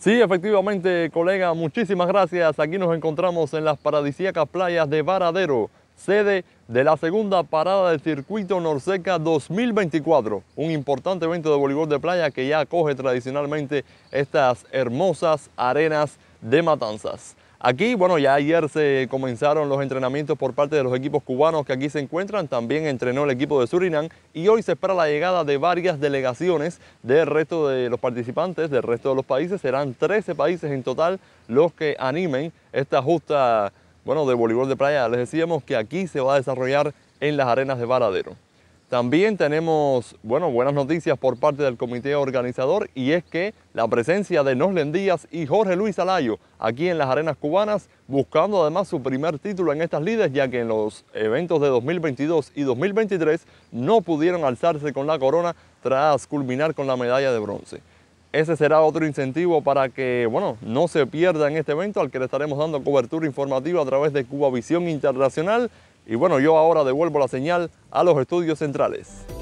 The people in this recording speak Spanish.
Sí, efectivamente, colega, muchísimas gracias. Aquí nos encontramos en las paradisíacas playas de Varadero, sede de la segunda parada del circuito Norseca 2024, un importante evento de voleibol de playa que ya acoge tradicionalmente estas hermosas arenas de matanzas. Aquí, bueno, ya ayer se comenzaron los entrenamientos por parte de los equipos cubanos que aquí se encuentran. También entrenó el equipo de Surinam y hoy se espera la llegada de varias delegaciones del resto de los participantes, del resto de los países. Serán 13 países en total los que animen esta justa, bueno, de voleibol de playa. Les decíamos que aquí se va a desarrollar en las arenas de Varadero. También tenemos, bueno, buenas noticias por parte del comité organizador y es que la presencia de Noslen Díaz y Jorge Luis Alayo aquí en las arenas cubanas, buscando además su primer título en estas lides, ya que en los eventos de 2022 y 2023 no pudieron alzarse con la corona tras culminar con la medalla de bronce. Ese será otro incentivo para que, bueno, no se pierda en este evento al que le estaremos dando cobertura informativa a través de Cuba Visión Internacional y bueno, yo ahora devuelvo la señal a los estudios centrales.